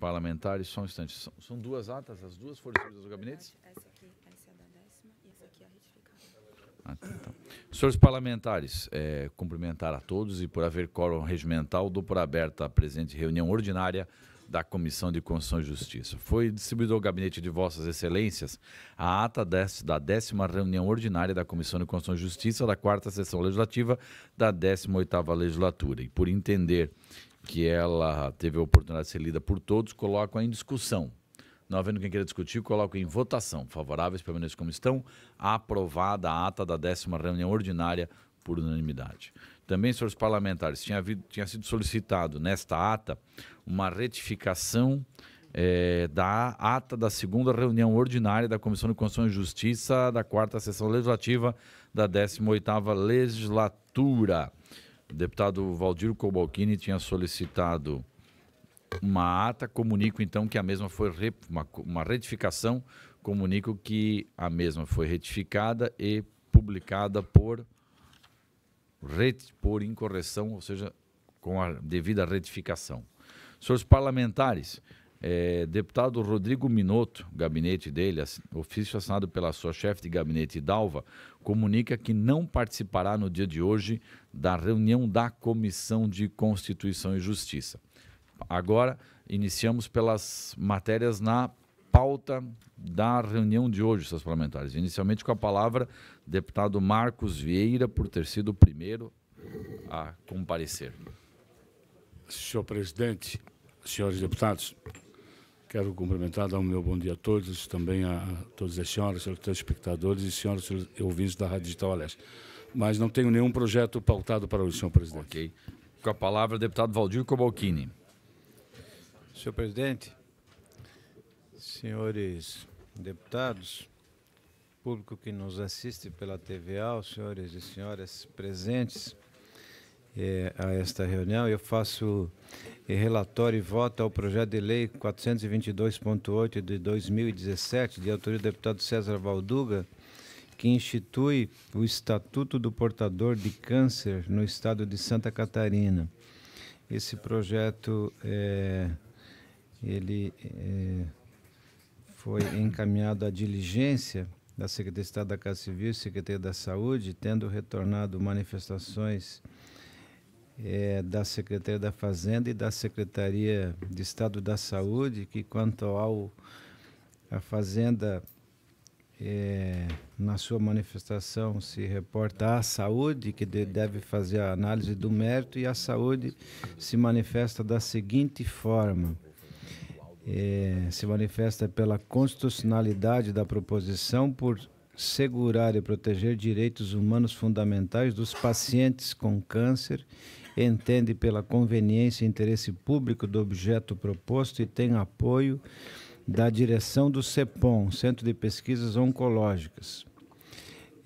parlamentares, só um instante. São, são duas atas, as duas foram distribuídas aos gabinete. Essa aqui, essa é a da décima e essa aqui é a retificada. Ah, então. Senhores parlamentares, é, cumprimentar a todos e, por haver quórum regimental, dou por aberta a presente reunião ordinária da Comissão de Constituição e Justiça. Foi distribuído ao gabinete de Vossas Excelências a ata desse, da décima reunião ordinária da Comissão de Constituição e Justiça da quarta sessão legislativa da 18ª legislatura. E por entender que ela teve a oportunidade de ser lida por todos, coloco em discussão. Não havendo quem queira discutir, coloco em votação. Favoráveis, permaneçam como estão. Aprovada a ata da décima reunião ordinária por unanimidade. Também, senhores parlamentares, tinha, havido, tinha sido solicitado nesta ata uma retificação é, da ata da segunda reunião ordinária da Comissão de Constituição e Justiça da quarta sessão legislativa da 18ª legislatura. O deputado Valdir Cobalcini tinha solicitado uma ata, comunico então que a mesma foi re... uma, uma retificação, comunico que a mesma foi retificada e publicada por, ret... por incorreção, ou seja, com a devida retificação. Senhores parlamentares, é, deputado Rodrigo Minotto, gabinete dele, ofício assinado pela sua chefe de gabinete, Dalva, comunica que não participará no dia de hoje da reunião da Comissão de Constituição e Justiça. Agora, iniciamos pelas matérias na pauta da reunião de hoje, seus parlamentares. Inicialmente com a palavra, deputado Marcos Vieira, por ter sido o primeiro a comparecer. Senhor presidente, senhores deputados, Quero cumprimentar, dar um meu bom dia a todos, também a, todas as senhoras, senhores telespectadores e senhores ouvintes da Rádio Digital Aleste. Mas não tenho nenhum projeto pautado para hoje, senhor presidente. Ok. Com a palavra, deputado Valdir Cobalcini. Senhor presidente, senhores deputados, público que nos assiste pela TVA, os senhores e senhoras presentes, é, a esta reunião. Eu faço é, relatório e voto ao projeto de lei 422.8 de 2017, de autoria do deputado César Valduga, que institui o Estatuto do Portador de Câncer no estado de Santa Catarina. Esse projeto é, ele é, foi encaminhado à diligência da Secretaria de Estado da Casa Civil e Secretaria da Saúde, tendo retornado manifestações é, da Secretaria da Fazenda e da Secretaria de Estado da Saúde, que quanto ao a Fazenda, é, na sua manifestação, se reporta à saúde, que de, deve fazer a análise do mérito, e a saúde se manifesta da seguinte forma. É, se manifesta pela constitucionalidade da proposição por segurar e proteger direitos humanos fundamentais dos pacientes com câncer entende pela conveniência e interesse público do objeto proposto e tem apoio da direção do CEPOM, Centro de Pesquisas Oncológicas.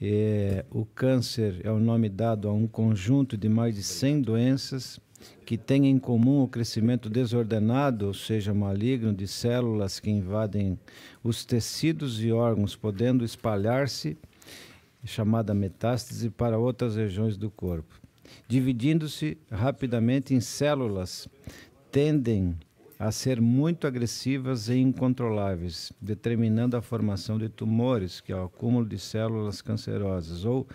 É, o câncer é o nome dado a um conjunto de mais de 100 doenças que têm em comum o crescimento desordenado, ou seja, maligno, de células que invadem os tecidos e órgãos, podendo espalhar-se, chamada metástase, para outras regiões do corpo dividindo-se rapidamente em células, tendem a ser muito agressivas e incontroláveis, determinando a formação de tumores, que é o acúmulo de células cancerosas, ou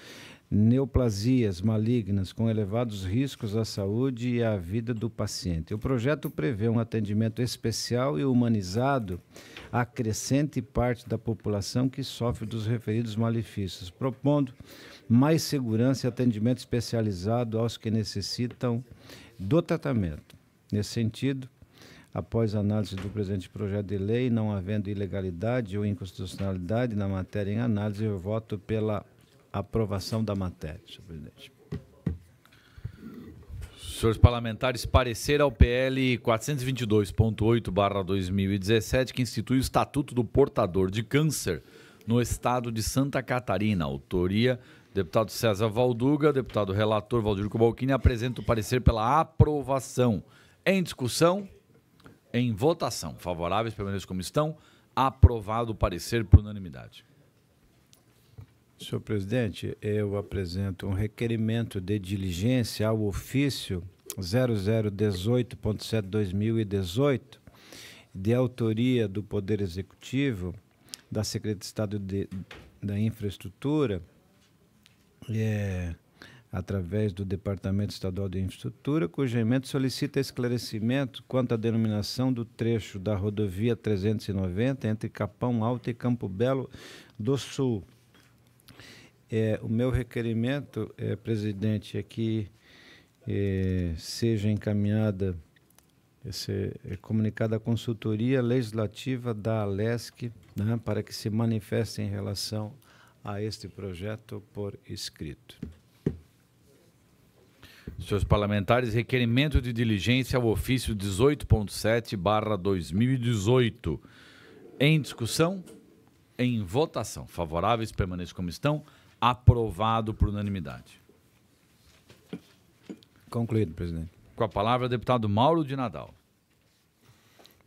neoplasias malignas com elevados riscos à saúde e à vida do paciente. O projeto prevê um atendimento especial e humanizado à crescente parte da população que sofre dos referidos malefícios, propondo mais segurança e atendimento especializado aos que necessitam do tratamento. Nesse sentido, após análise do presente projeto de lei, não havendo ilegalidade ou inconstitucionalidade na matéria em análise, eu voto pela aprovação da matéria, senhor presidente. Senhores parlamentares, parecer ao PL 422.8/2017, que institui o Estatuto do Portador de Câncer no estado de Santa Catarina. Autoria Deputado César Valduga, deputado relator Valdir Cobalcini, apresenta o parecer pela aprovação. Em discussão, em votação. Favoráveis, permaneçam como estão. Aprovado o parecer por unanimidade. Senhor presidente, eu apresento um requerimento de diligência ao ofício 0018.7-2018, de autoria do Poder Executivo, da Secretaria de Estado de, da Infraestrutura, é, através do Departamento Estadual de Infraestrutura, cujo emenda solicita esclarecimento quanto à denominação do trecho da rodovia 390 entre Capão Alto e Campo Belo do Sul é, o meu requerimento, é, presidente, é que é, seja encaminhada, esse é, é, comunicada à consultoria legislativa da Alesc, né, para que se manifeste em relação a este projeto por escrito. Senhores parlamentares, requerimento de diligência ao ofício 18.7/2018. Em discussão, em votação. Favoráveis permaneçam como estão. Aprovado por unanimidade. Concluído, presidente. Com a palavra, deputado Mauro de Nadal.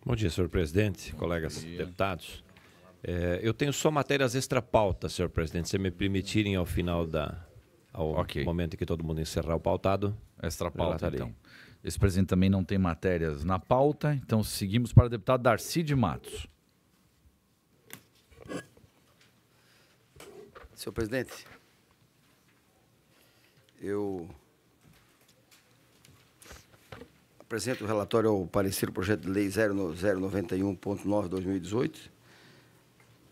Bom dia, senhor presidente, colegas deputados. É, eu tenho só matérias extra-pauta, senhor presidente. Se me permitirem, ao final da. ao okay. momento em que todo mundo encerrar o pautado. Extra-pauta, então. Esse presidente também não tem matérias na pauta, então seguimos para o deputado Darcy de Matos. Senhor presidente, eu apresento o relatório ao parecer do projeto de lei 00919 2018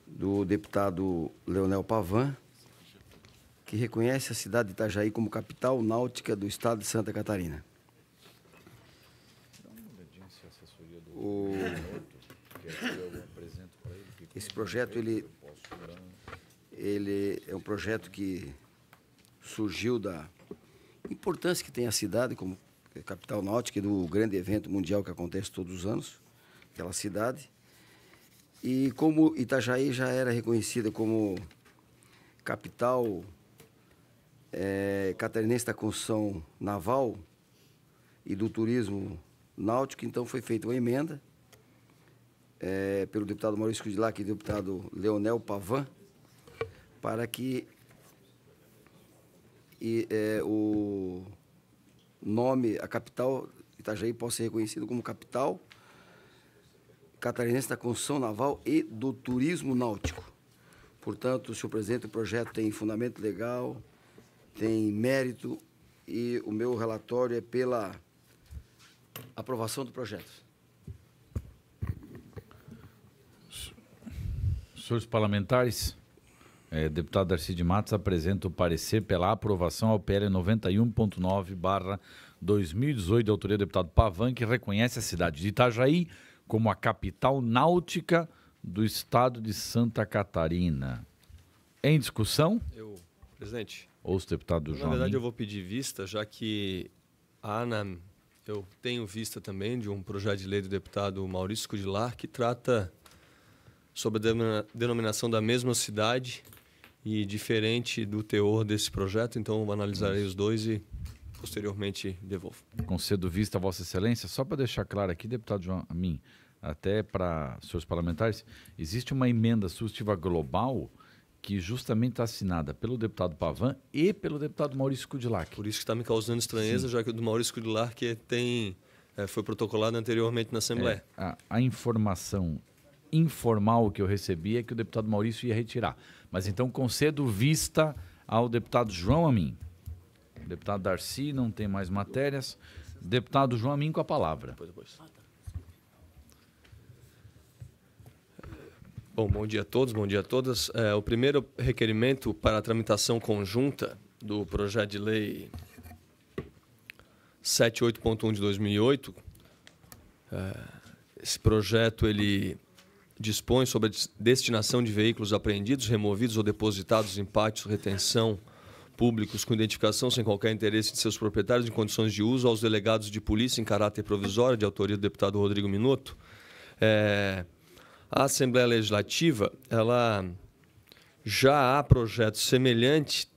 do deputado Leonel Pavan, que reconhece a cidade de Itajaí como capital náutica do estado de Santa Catarina. O... É esse projeto ele ele é um projeto que surgiu da importância que tem a cidade como capital náutica e do grande evento mundial que acontece todos os anos, aquela cidade. E como Itajaí já era reconhecida como capital é, catarinense da construção naval e do turismo náutico, então foi feita uma emenda é, pelo deputado Maurício Cudilac e deputado Leonel Pavan, para que e, é, o nome, a capital Itajaí possa ser reconhecido como capital catarinense da construção naval e do turismo náutico. Portanto, senhor presidente, o projeto tem fundamento legal, tem mérito e o meu relatório é pela aprovação do projeto. Senhores parlamentares, é, deputado Darcy de Matos apresenta o parecer pela aprovação ao PL 91.9 barra 2018, de autoria do deputado Pavan, que reconhece a cidade de Itajaí como a capital náutica do estado de Santa Catarina. Em discussão? Eu, presidente. Ouço deputado João. Na verdade, eu vou pedir vista, já que a ANAM, eu tenho vista também de um projeto de lei do deputado Maurício Cudilar, que trata sobre a denominação da mesma cidade e diferente do teor desse projeto, então analisarei os dois e posteriormente devolvo. Concedo vista a Vossa Excelência, só para deixar claro aqui, deputado João, a até para seus parlamentares, existe uma emenda sustentiva global que justamente está assinada pelo deputado Pavan e pelo deputado Maurício Kudilac. Por isso que está me causando estranheza, Sim. já que o do Maurício Kudilac tem, é, foi protocolado anteriormente na Assembleia. É, a, a informação informal que eu recebi é que o deputado Maurício ia retirar. Mas então concedo vista ao deputado João Amin. O deputado Darcy não tem mais matérias. Deputado João Amin com a palavra. Depois, depois. Bom, bom dia a todos, bom dia a todas. É, o primeiro requerimento para a tramitação conjunta do projeto de lei 78.1 de 2008. É, esse projeto ele dispõe sobre a destinação de veículos apreendidos, removidos ou depositados em pátios, retenção públicos com identificação sem qualquer interesse de seus proprietários em condições de uso aos delegados de polícia em caráter provisório, de autoria do deputado Rodrigo Minuto. É, a Assembleia Legislativa ela já há projeto semelhante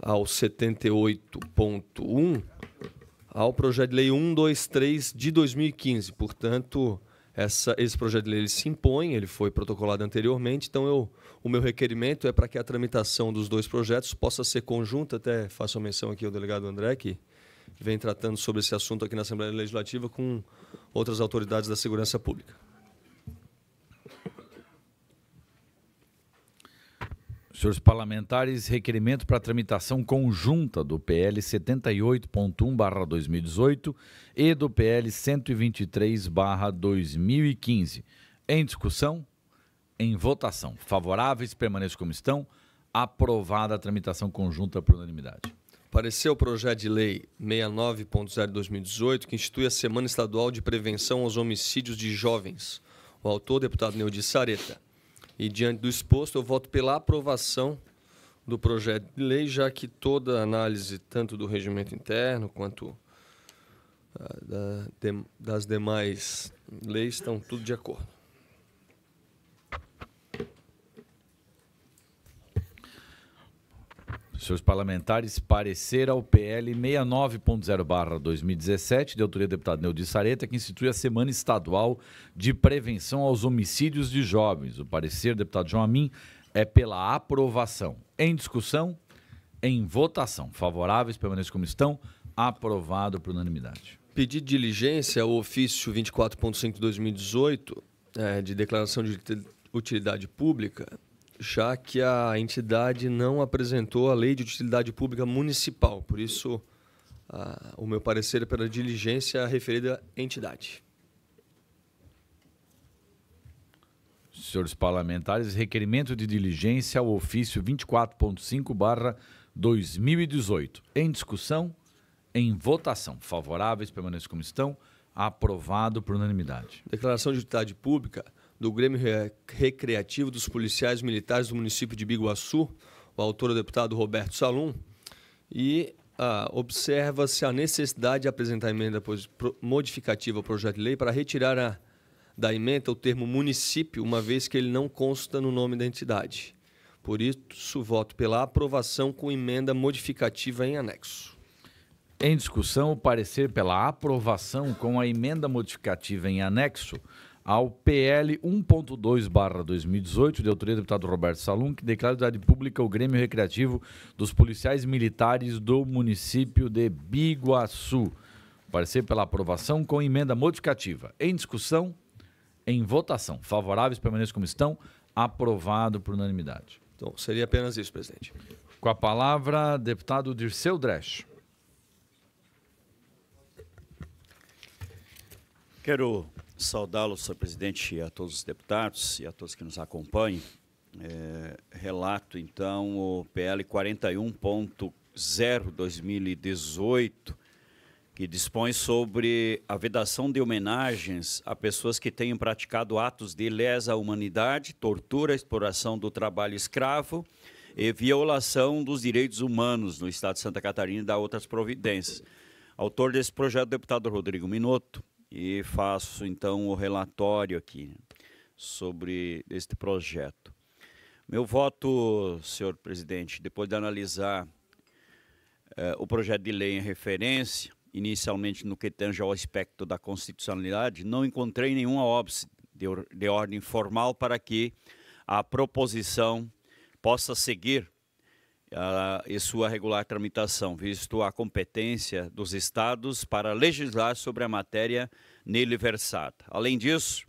ao 78.1 ao projeto de lei 123 de 2015, portanto essa, esse projeto de lei ele se impõe, ele foi protocolado anteriormente, então eu, o meu requerimento é para que a tramitação dos dois projetos possa ser conjunta, até faço a menção aqui ao delegado André, que vem tratando sobre esse assunto aqui na Assembleia Legislativa com outras autoridades da segurança pública. senhores parlamentares, requerimento para tramitação conjunta do PL 78.1/2018 e do PL 123/2015. Em discussão, em votação. Favoráveis permaneçam como estão. Aprovada a tramitação conjunta por unanimidade. Pareceu o projeto de lei 69.0/2018 que institui a Semana Estadual de Prevenção aos Homicídios de Jovens. O autor, deputado Neudi Sareta. E diante do exposto, eu voto pela aprovação do projeto de lei, já que toda análise, tanto do regimento interno quanto ah, das demais leis, estão tudo de acordo. Seus parlamentares parecer ao PL 69.0/2017, de autoria do deputado de Sareta, que institui a Semana Estadual de Prevenção aos Homicídios de Jovens. O parecer, deputado João Amin, é pela aprovação. Em discussão, em votação. Favoráveis, permaneçam como estão. Aprovado por unanimidade. Pedido de diligência ao ofício 24.5 2018, é, de declaração de utilidade pública, já que a entidade não apresentou a lei de utilidade pública municipal. Por isso, a, o meu parecer é pela diligência referida à entidade. Senhores parlamentares, requerimento de diligência ao ofício 24.5/2018. Em discussão, em votação. Favoráveis, permaneçam como estão. Aprovado por unanimidade. Declaração de utilidade pública do Grêmio Recreativo dos Policiais Militares do município de Biguaçu, o autor é o deputado Roberto Salum, e ah, observa-se a necessidade de apresentar emenda modificativa ao projeto de lei para retirar a, da emenda o termo município, uma vez que ele não consta no nome da entidade. Por isso, voto pela aprovação com emenda modificativa em anexo. Em discussão, o parecer pela aprovação com a emenda modificativa em anexo ao PL 1.2/2018 de autoria do deputado Roberto Salum, que declara de pública o Grêmio Recreativo dos Policiais Militares do município de Biguaçu. Parecer pela aprovação com emenda modificativa. Em discussão, em votação. Favoráveis permaneçam como estão. Aprovado por unanimidade. Então, seria apenas isso, presidente. Com a palavra, deputado Dirceu Dresch. Quero Saudá-lo, senhor presidente, a todos os deputados e a todos que nos acompanham. É, relato, então, o PL 41.0 2018, que dispõe sobre a vedação de homenagens a pessoas que tenham praticado atos de lesa à humanidade, tortura, exploração do trabalho escravo e violação dos direitos humanos no Estado de Santa Catarina e da outras providências. Autor desse projeto, deputado Rodrigo Minotto e faço então o relatório aqui sobre este projeto. Meu voto, senhor presidente, depois de analisar eh, o projeto de lei em referência, inicialmente no que tange ao aspecto da constitucionalidade, não encontrei nenhuma óbice de, or de ordem formal para que a proposição possa seguir uh, e sua regular tramitação, visto a competência dos estados para legislar sobre a matéria nele versada. Além disso,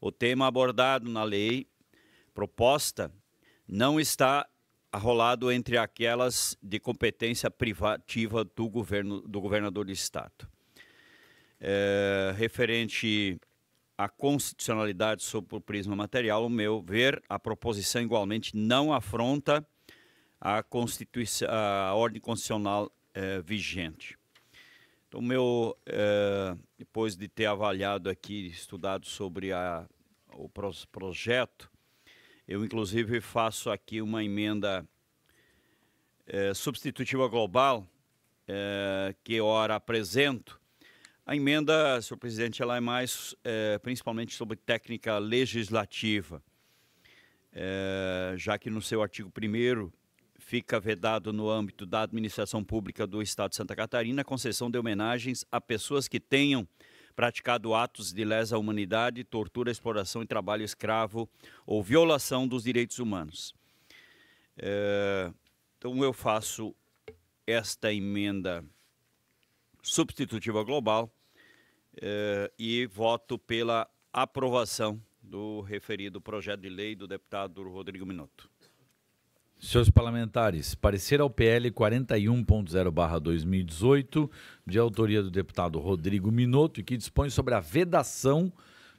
o tema abordado na lei proposta não está arrolado entre aquelas de competência privativa do governo do governador do estado. É, referente à constitucionalidade sob o prisma material, o meu ver, a proposição igualmente não afronta a, a ordem constitucional é, vigente. Então, meu, é, depois de ter avaliado aqui, estudado sobre a, o projeto, eu inclusive faço aqui uma emenda é, substitutiva global que ora apresento. A emenda, senhor presidente, ela é mais principalmente sobre técnica legislativa, já que no seu artigo 1 Fica vedado no âmbito da administração pública do Estado de Santa Catarina a concessão de homenagens a pessoas que tenham praticado atos de lesa humanidade, tortura, exploração e trabalho escravo ou violação dos direitos humanos. É, então eu faço esta emenda substitutiva global é, e voto pela aprovação do referido projeto de lei do deputado Rodrigo Minotto. Senhores parlamentares, parecer ao PL 41.0/2018, de autoria do deputado Rodrigo Minotto, que dispõe sobre a vedação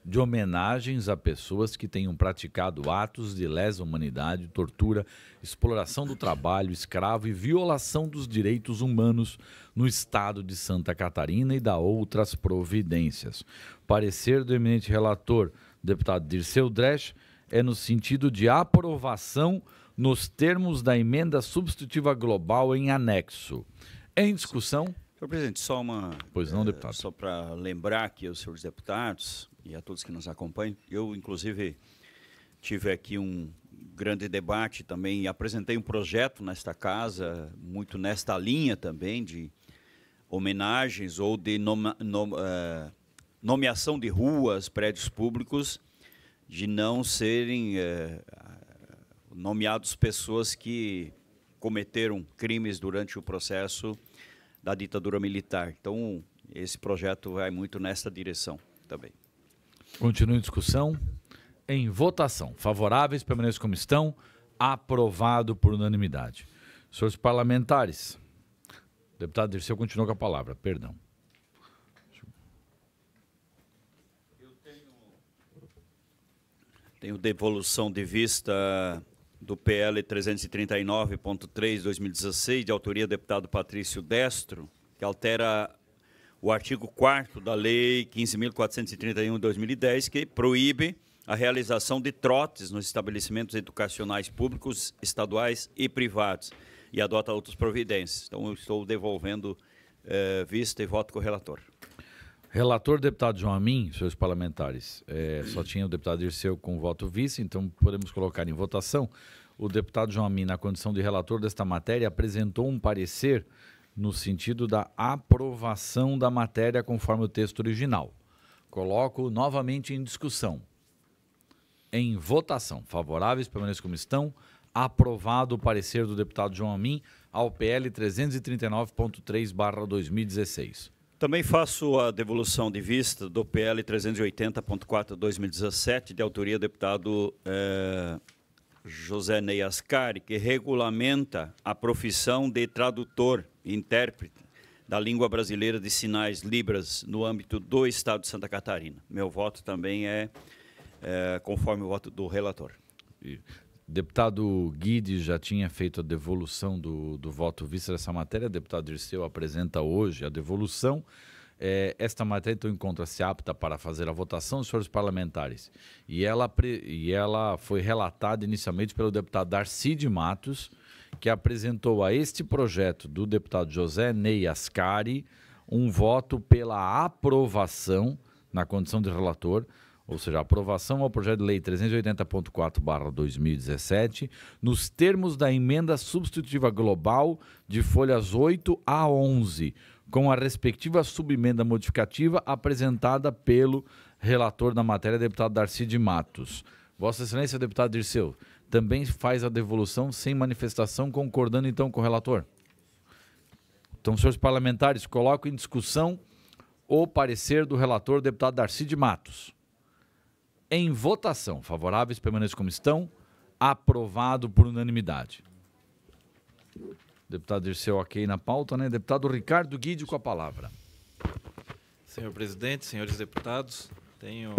de homenagens a pessoas que tenham praticado atos de lesa humanidade, tortura, exploração do trabalho escravo e violação dos direitos humanos no estado de Santa Catarina e da outras providências. Parecer do eminente relator, deputado Dirceu Dresch, é no sentido de aprovação nos termos da emenda substitutiva global em anexo. Em discussão. Senhor presidente, só uma. Pois não, é, deputado. É, só para lembrar aqui aos senhores deputados e a todos que nos acompanham, eu, inclusive, tive aqui um grande debate também, apresentei um projeto nesta casa, muito nesta linha também, de homenagens ou de nome, nome, eh, nomeação de ruas, prédios públicos, de não serem eh, nomeados pessoas que cometeram crimes durante o processo da ditadura militar. Então, esse projeto vai muito nessa direção também. Continua em discussão. Em votação. Favoráveis, permaneçam como estão. Aprovado por unanimidade. Senhores parlamentares. deputado Dirceu continua com a palavra, perdão. Eu tenho, tenho devolução de vista do PL 339.3 2016, de autoria do deputado Patrício Destro, que altera o artigo 4 da Lei 15.431 de 2010, que proíbe a realização de trotes nos estabelecimentos educacionais públicos, estaduais e privados, e adota outras providências. Então, eu estou devolvendo eh, vista e voto com o relator. Relator, deputado João Amin, senhores parlamentares, é, só tinha o deputado Irceu com voto vice, então podemos colocar em votação. O deputado João Amin, na condição de relator desta matéria, apresentou um parecer no sentido da aprovação da matéria conforme o texto original. Coloco novamente em discussão. Em votação. Favoráveis, permaneçam como estão. Aprovado o parecer do deputado João Amin ao PL 339.3 2016. Também faço a devolução de vista do PL 380.4/2017, de autoria do deputado eh, José Ney Ascari, que regulamenta a profissão de tradutor e intérprete da língua brasileira de sinais Libras no âmbito do Estado de Santa Catarina. Meu voto também é, é conforme o voto do relator. Deputado Guide já tinha feito a devolução do, do voto vista dessa matéria. Deputado Dirceu apresenta hoje a devolução. É, esta matéria, então, encontra-se apta para fazer a votação dos senhores parlamentares. E ela, e ela foi relatada inicialmente pelo deputado Darcy de Matos, que apresentou a este projeto do deputado José Ney Ascari um voto pela aprovação, na condição de relator, ou seja, aprovação ao projeto de lei 380.4/2017, nos termos da emenda substitutiva global de folhas 8 a 11, com a respectiva subemenda modificativa apresentada pelo relator da matéria, deputado Darcy de Matos. Vossa Excelência, deputado Dirceu, também faz a devolução sem manifestação, concordando então com o relator. Então, senhores parlamentares, coloco em discussão o parecer do relator, deputado Darcy de Matos em votação. Favoráveis permaneçam como estão. Aprovado por unanimidade. Deputado Dirceu, ok na pauta, né? Deputado Ricardo Guide com a palavra. Senhor presidente, senhores deputados, tenho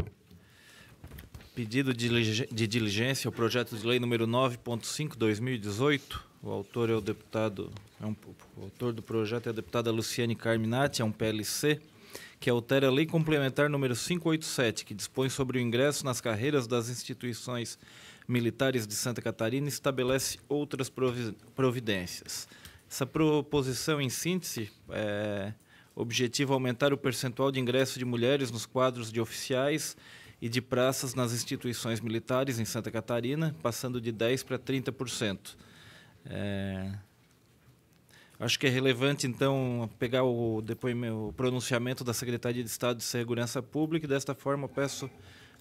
pedido de, diligência ao projeto de lei número 9.5/2018. O autor é o deputado, é um, o autor do projeto é a deputada Luciane Carminati, é um PLC que altera é a Lei Complementar número 587, que dispõe sobre o ingresso nas carreiras das instituições militares de Santa Catarina e estabelece outras providências. Essa proposição, em síntese, é, objetiva aumentar o percentual de ingresso de mulheres nos quadros de oficiais e de praças nas instituições militares em Santa Catarina, passando de 10% para 30%. É, Acho que é relevante, então, pegar o, depois, meu pronunciamento da Secretaria de Estado de Segurança Pública e, desta forma, peço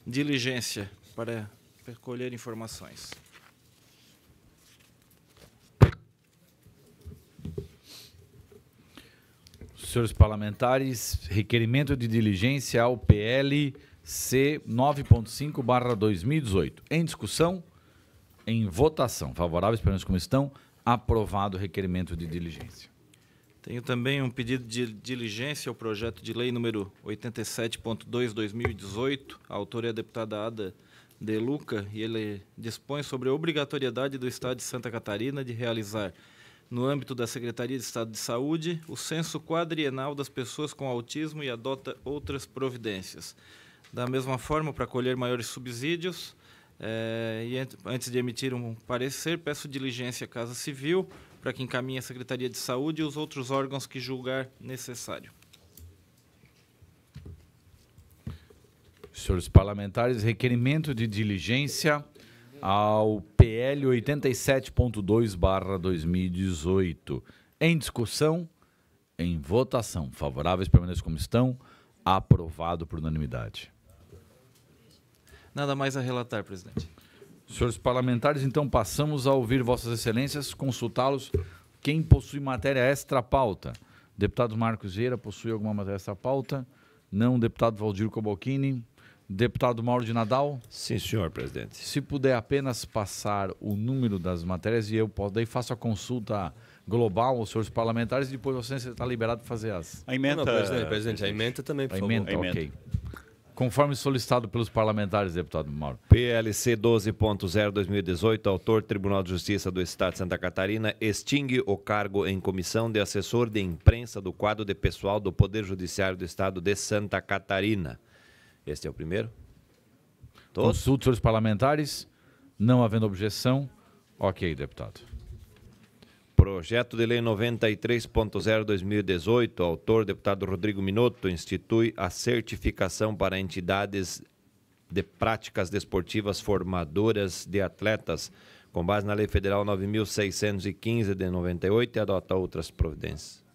diligência para recolher informações. Senhores parlamentares, requerimento de diligência ao PL C 9.5 2018. Em discussão, em votação. Favoráveis, pelo menos como estão aprovado o requerimento de diligência. Tenho também um pedido de diligência ao projeto de lei número 87.2/2018. A autora é a deputada Ada De Luca e ele dispõe sobre a obrigatoriedade do Estado de Santa Catarina de realizar no âmbito da Secretaria de Estado de Saúde, o censo quadrienal das pessoas com autismo e adota outras providências. Da mesma forma, para colher maiores subsídios, é, e antes de emitir um parecer, peço diligência à Casa Civil para que encaminhe a Secretaria de Saúde e os outros órgãos que julgar necessário. Senhores parlamentares, requerimento de diligência ao PL 87.2/2018. Em discussão, em votação. Favoráveis permaneçam como estão. Aprovado por unanimidade. Nada mais a relatar, presidente. Senhores parlamentares, então passamos a ouvir Vossas Excelências, consultá-los. Quem possui matéria extra-pauta? Deputado Marcos Vieira possui alguma matéria extra-pauta? Não. Deputado Valdir Cobalcini? Deputado Mauro de Nadal? Sim, senhor presidente. Se puder apenas passar o número das matérias e eu posso, daí faço a consulta global aos senhores parlamentares e depois você está liberado para fazer as. A emenda, não, presidente, presidente, a emenda também, por a emenda, favor. A emenda. ok. Conforme solicitado pelos parlamentares, deputado Mauro. PLC 12.0-2018, autor Tribunal de Justiça do Estado de Santa Catarina, extingue o cargo em comissão de assessor de imprensa do quadro de pessoal do Poder Judiciário do Estado de Santa Catarina. Este é o primeiro. Todos? Consultos parlamentares, não havendo objeção. Ok, deputado. Projeto de Lei 93.0-2018, autor deputado Rodrigo Minotto, institui a certificação para entidades de práticas desportivas formadoras de atletas, com base na Lei Federal 9.615 de 98 e adota outras providências.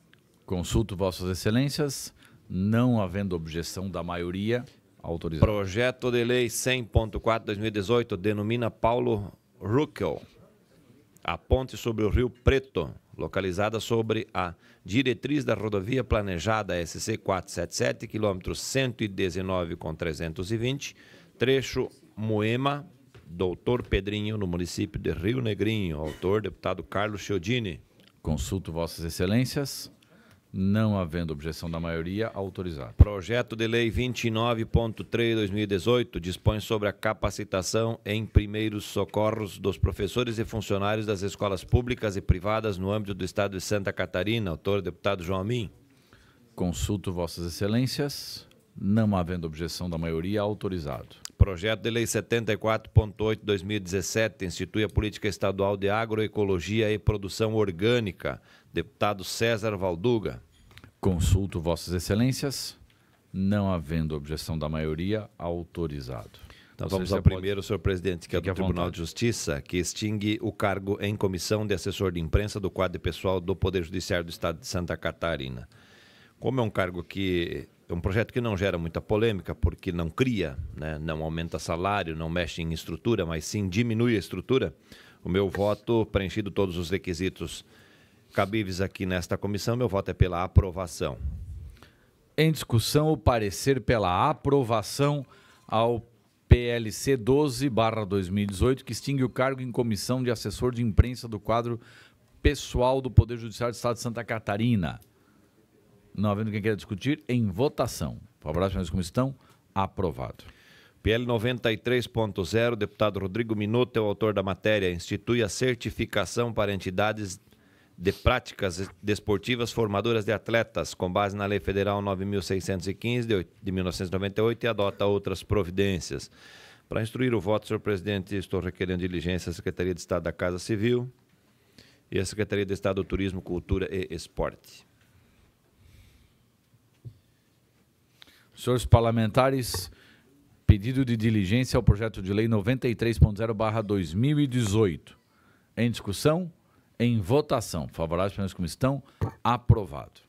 Consulto Vossas Excelências, não havendo objeção da maioria, autorizado. Projeto de Lei 100.4-2018 denomina Paulo Ruckel a ponte sobre o Rio Preto, localizada sobre a diretriz da rodovia planejada SC 477, quilômetro 119,320, trecho Moema, Doutor Pedrinho, no município de Rio Negrinho. Autor, deputado Carlos Chiodini. Consulto Vossas Excelências. Não havendo objeção da maioria, autorizado. Projeto de Lei 29.3/2018 dispõe sobre a capacitação em primeiros socorros dos professores e funcionários das escolas públicas e privadas no âmbito do Estado de Santa Catarina. Autor, deputado João Amin. Consulto Vossas Excelências. Não havendo objeção da maioria, autorizado. Projeto de Lei 74.8 2017 institui a política estadual de agroecologia e produção orgânica. Deputado César Valduga. Consulto vossas excelências, não havendo objeção da maioria, autorizado. Então, então vamos ao primeiro, pode... senhor presidente, que é Fique é do Tribunal de Justiça, que extingue o cargo em comissão de assessor de imprensa do quadro pessoal do Poder Judiciário do Estado de Santa Catarina. Como é um cargo que é um projeto que não gera muita polêmica, porque não cria, né? não aumenta salário, não mexe em estrutura, mas sim diminui a estrutura. O meu voto, preenchido todos os requisitos cabíveis aqui nesta comissão, meu voto é pela aprovação. Em discussão, o parecer pela aprovação ao PLC 12/2018, que extingue o cargo em comissão de assessor de imprensa do quadro pessoal do Poder Judiciário do Estado de Santa Catarina. Não havendo quem queira discutir, em votação. Favoráveis, senhores, como estão? Aprovado. PL 93.0, deputado Rodrigo Minuto é o autor da matéria, institui a certificação para entidades de práticas desportivas formadoras de atletas, com base na Lei Federal 9.615 de 1998 e adota outras providências. Para instruir o voto, senhor presidente, estou requerendo diligência à Secretaria de Estado da Casa Civil e à Secretaria de Estado do Turismo, Cultura e Esporte. Senhores parlamentares, pedido de diligência ao projeto de lei 93.0/2018. Em discussão, em votação. Favoráveis pelas como estão, aprovado.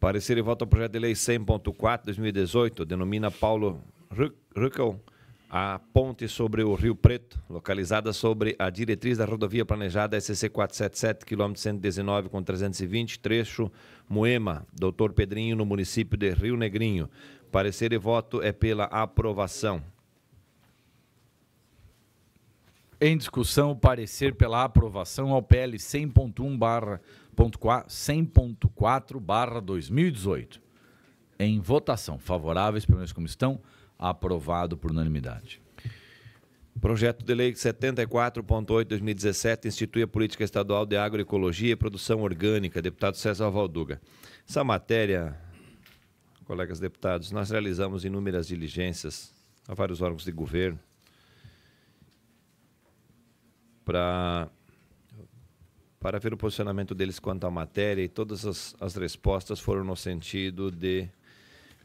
Parecer e voto ao projeto de lei 100.4/2018, denomina Paulo Ruckel a ponte sobre o Rio Preto, localizada sobre a diretriz da rodovia planejada SC 477, quilômetro 119 com 320, trecho Moema, Doutor Pedrinho, no município de Rio Negrinho. Parecer e voto é pela aprovação. Em discussão, parecer pela aprovação ao PL 100.1 barra 100.4 barra 2018. Em votação, favoráveis, pelo menos como estão, aprovado por unanimidade. Projeto de Lei 74.8-2017 institui a Política Estadual de Agroecologia e Produção Orgânica. Deputado César Valduga. Essa matéria, colegas deputados, nós realizamos inúmeras diligências a vários órgãos de governo para, para ver o posicionamento deles quanto à matéria e todas as, as respostas foram no sentido de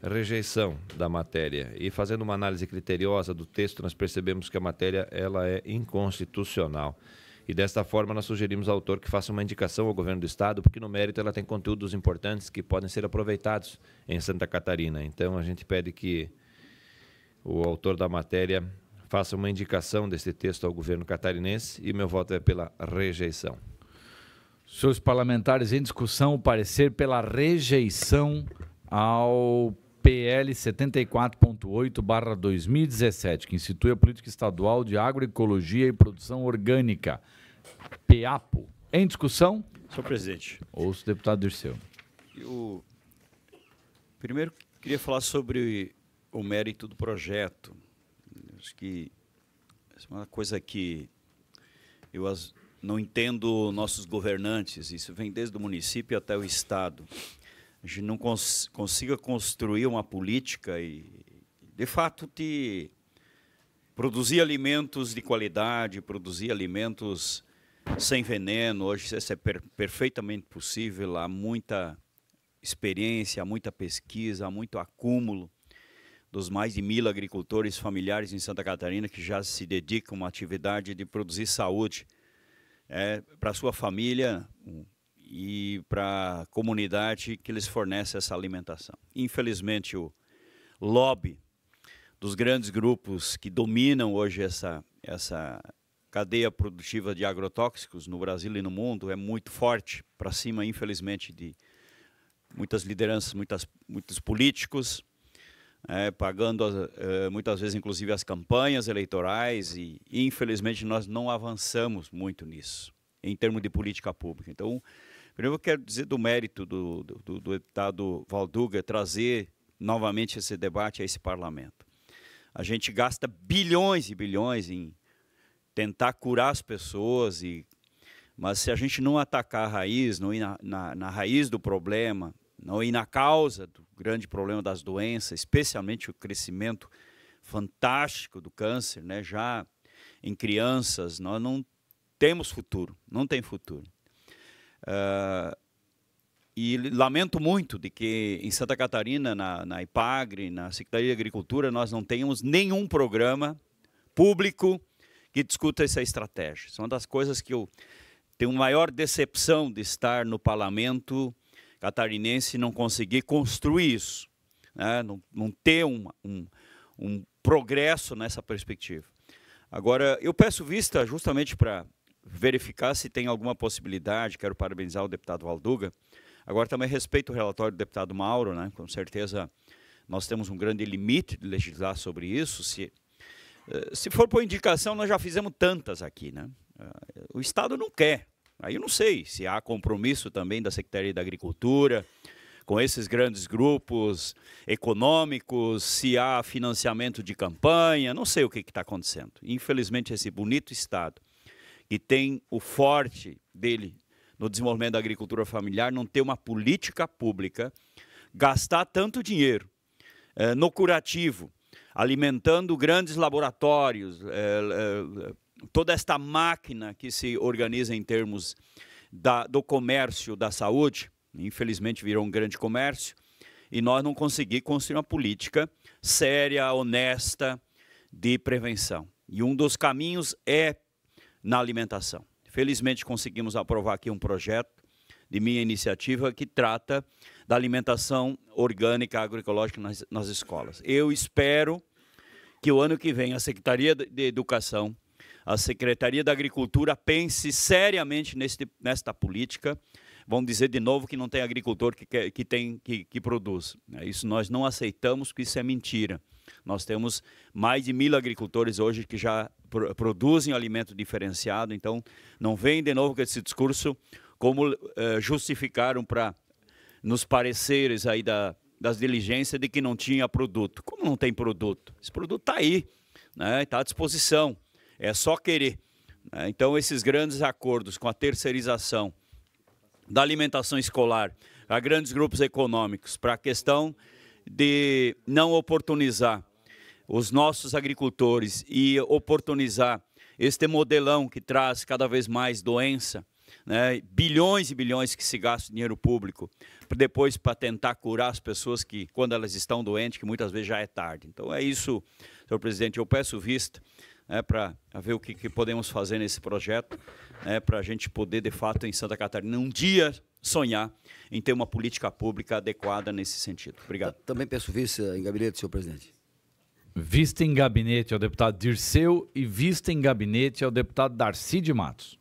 rejeição da matéria. E fazendo uma análise criteriosa do texto, nós percebemos que a matéria ela é inconstitucional. E desta forma, nós sugerimos ao autor que faça uma indicação ao governo do Estado, porque no mérito ela tem conteúdos importantes que podem ser aproveitados em Santa Catarina. Então, a gente pede que o autor da matéria faça uma indicação desse texto ao governo catarinense e meu voto é pela rejeição. Senhores parlamentares, em discussão, o parecer pela rejeição ao PL 74.8/2017, que institui a política estadual de agroecologia e produção orgânica, PEAPO. Em discussão? Senhor presidente. Ouço o deputado Dirceu. Eu, primeiro, queria falar sobre o mérito do projeto. Acho que é uma coisa que eu não entendo nossos governantes, isso vem desde o município até o Estado a gente não cons consiga construir uma política e, de fato, te produzir alimentos de qualidade, produzir alimentos sem veneno. Hoje isso é per perfeitamente possível. Há muita experiência, há muita pesquisa, há muito acúmulo dos mais de mil agricultores familiares em Santa Catarina que já se dedicam à atividade de produzir saúde é, para sua família, e para a comunidade que eles fornecem essa alimentação. Infelizmente, o lobby dos grandes grupos que dominam hoje essa, essa cadeia produtiva de agrotóxicos no Brasil e no mundo é muito forte, para cima, infelizmente, de muitas lideranças, muitas, muitos políticos, é, pagando é, muitas vezes, inclusive, as campanhas eleitorais, e infelizmente nós não avançamos muito nisso, em termos de política pública. Então, Primeiro, eu quero dizer do mérito do, do, do deputado Valduga trazer novamente esse debate a esse parlamento. A gente gasta bilhões e bilhões em tentar curar as pessoas, e, mas se a gente não atacar a raiz, não ir na, na, na raiz do problema, não ir na causa do grande problema das doenças, especialmente o crescimento fantástico do câncer, né? já em crianças, nós não temos futuro, não tem futuro. Uh, e lamento muito de que em Santa Catarina, na, na IPAGRE, na Secretaria de Agricultura, nós não tenhamos nenhum programa público que discuta essa estratégia. Isso é uma das coisas que eu tenho maior decepção de estar no parlamento catarinense e não conseguir construir isso, né? não, não, ter um, um, um progresso nessa perspectiva. Agora, eu peço vista justamente para verificar se tem alguma possibilidade. Quero parabenizar o deputado Valduga. Agora, também respeito o relatório do deputado Mauro, né? com certeza nós temos um grande limite de legislar sobre isso. Se, eh, se for por indicação, nós já fizemos tantas aqui. Né? Eh, o Estado não quer. Aí eu não sei se há compromisso também da Secretaria da Agricultura com esses grandes grupos econômicos, se há financiamento de campanha, não sei o que está acontecendo. Infelizmente, esse bonito Estado e tem o forte dele no desenvolvimento da agricultura familiar não ter uma política pública, gastar tanto dinheiro eh, no curativo, alimentando grandes laboratórios, eh, eh, toda esta máquina que se organiza em termos da, do comércio da saúde, infelizmente virou um grande comércio, e nós não conseguimos construir uma política séria, honesta de prevenção. E um dos caminhos é na alimentação. Felizmente conseguimos aprovar aqui um projeto de minha iniciativa que trata da alimentação orgânica agroecológica nas, nas escolas. Eu espero que o ano que vem a Secretaria de Educação, a Secretaria da Agricultura pense seriamente neste, nesta política. Vão dizer de novo que não tem agricultor que, que, tem, que, que produz. É isso nós não aceitamos, porque isso é mentira. Nós temos mais de mil agricultores hoje que já produzem alimento diferenciado, então não vem de novo com esse discurso como eh, justificaram para nos pareceres aí da, das diligências de que não tinha produto. Como não tem produto? Esse produto está aí, está né? Tá à disposição, é só querer. Né? Então, esses grandes acordos com a terceirização da alimentação escolar a grandes grupos econômicos para a questão de não oportunizar os nossos agricultores e oportunizar este modelão que traz cada vez mais doença, né? bilhões e bilhões que se gasta dinheiro público, depois para tentar curar as pessoas que, quando elas estão doentes, que muitas vezes já é tarde. Então é isso, senhor presidente, eu peço vista né, para ver o que, que, podemos fazer nesse projeto, né, para a gente poder, de fato, em Santa Catarina, um dia sonhar em ter uma política pública adequada nesse sentido. Obrigado. Também peço vista em gabinete, senhor presidente. Vista em gabinete ao deputado Dirceu e vista em gabinete ao deputado Darcy de Matos.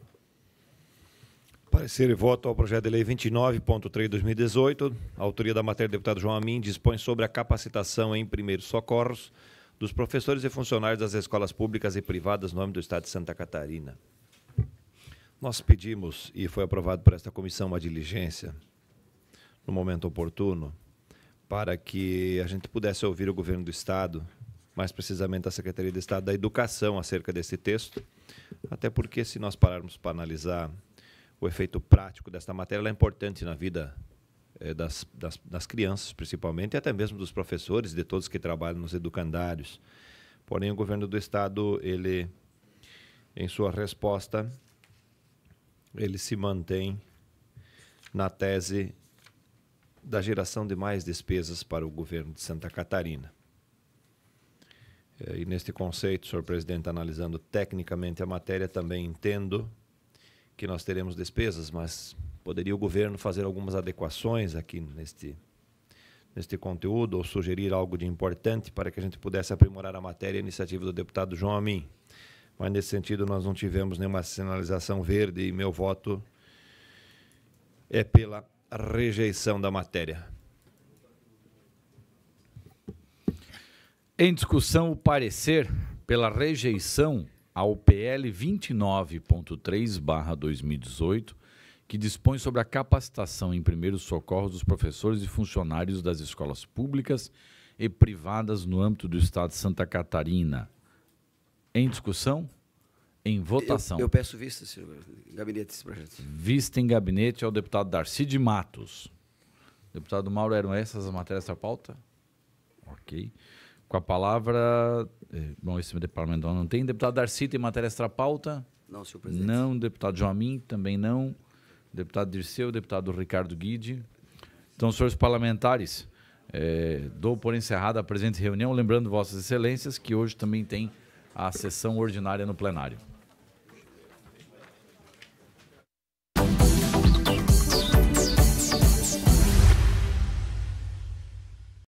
Parecer e voto ao projeto de lei 29.3/2018, autoria da matéria do deputado João Amin, dispõe sobre a capacitação em primeiros socorros dos professores e funcionários das escolas públicas e privadas no âmbito do Estado de Santa Catarina. Nós pedimos, e foi aprovado por esta comissão, uma diligência, no momento oportuno, para que a gente pudesse ouvir o governo do Estado, mais precisamente a Secretaria de Estado da Educação, acerca desse texto, até porque, se nós pararmos para analisar o efeito prático desta matéria, ela é importante na vida eh, das, das, das crianças, principalmente, e até mesmo dos professores, de todos que trabalham nos educandários. Porém, o governo do Estado, ele, em sua resposta, ele se mantém na tese da geração de mais despesas para o governo de Santa Catarina. Eh, e neste conceito, senhor presidente, analisando tecnicamente a matéria, também entendo que nós teremos despesas, mas poderia o governo fazer algumas adequações aqui neste, neste conteúdo ou sugerir algo de importante para que a gente pudesse aprimorar a matéria a iniciativa do deputado João Amin mas nesse sentido nós não tivemos nenhuma sinalização verde e meu voto é pela rejeição da matéria. Em discussão, o parecer pela rejeição ao PL 29.3/2018, que dispõe sobre a capacitação em primeiros socorros dos professores e funcionários das escolas públicas e privadas no âmbito do Estado de Santa Catarina em discussão? Em votação. Eu, eu peço vista, senhor, gabinete desse projeto. Vista em gabinete ao deputado Darcy de Matos. Deputado Mauro, eram essas as matérias da pauta? Ok. Com a palavra. Eh, bom, esse departamento não tem. Deputado Darcy tem matéria extra pauta? Não, senhor presidente. Não. Deputado Joamim também não. Deputado Dirceu, deputado Ricardo Guide. Então, senhores parlamentares, é, dou por encerrada a presente reunião, lembrando Vossas Excelências que hoje também tem a sessão ordinária no plenário.